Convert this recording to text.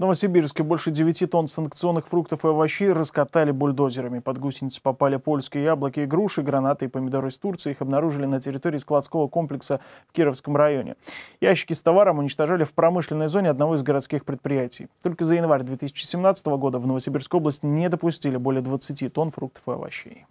В Новосибирске больше 9 тонн санкционных фруктов и овощей раскатали бульдозерами. Под гусеницы попали польские яблоки и груши, гранаты и помидоры из Турции. Их обнаружили на территории складского комплекса в Кировском районе. Ящики с товаром уничтожали в промышленной зоне одного из городских предприятий. Только за январь 2017 года в Новосибирской области не допустили более 20 тонн фруктов и овощей.